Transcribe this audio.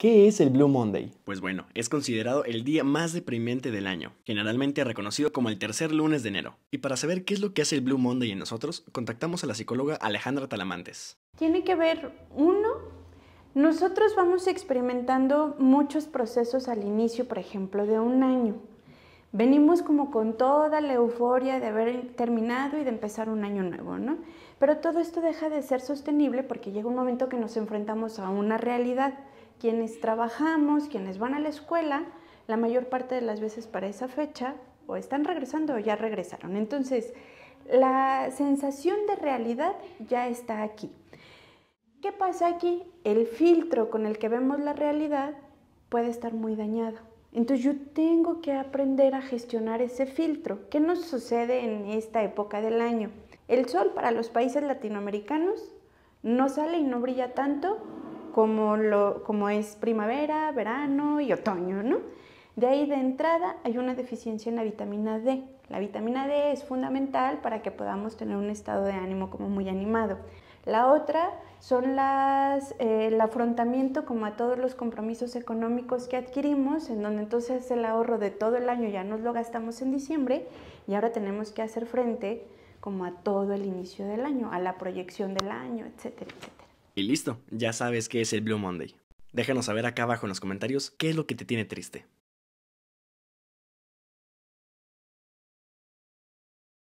¿Qué es el Blue Monday? Pues bueno, es considerado el día más deprimente del año, generalmente reconocido como el tercer lunes de enero. Y para saber qué es lo que hace el Blue Monday en nosotros, contactamos a la psicóloga Alejandra Talamantes. Tiene que ver uno, nosotros vamos experimentando muchos procesos al inicio, por ejemplo, de un año. Venimos como con toda la euforia de haber terminado y de empezar un año nuevo, ¿no? Pero todo esto deja de ser sostenible porque llega un momento que nos enfrentamos a una realidad. Quienes trabajamos, quienes van a la escuela, la mayor parte de las veces para esa fecha o están regresando o ya regresaron. Entonces, la sensación de realidad ya está aquí. ¿Qué pasa aquí? El filtro con el que vemos la realidad puede estar muy dañado. Entonces yo tengo que aprender a gestionar ese filtro. ¿Qué nos sucede en esta época del año? El sol para los países latinoamericanos no sale y no brilla tanto como, es primavera, verano y otoño, ¿no? De ahí de entrada hay una deficiencia en la vitamina D. La vitamina D es fundamental para que podamos tener un estado de ánimo como muy animado. La otra son eh, el afrontamiento como a todos los compromisos económicos que adquirimos, en donde entonces el ahorro de todo el año ya nos lo gastamos en diciembre y ahora tenemos que hacer frente como a todo el inicio del año, a la proyección del año, etcétera, etcétera. Y listo, ya sabes qué es el Blue Monday. Déjanos saber acá abajo en los comentarios qué es lo que te tiene triste.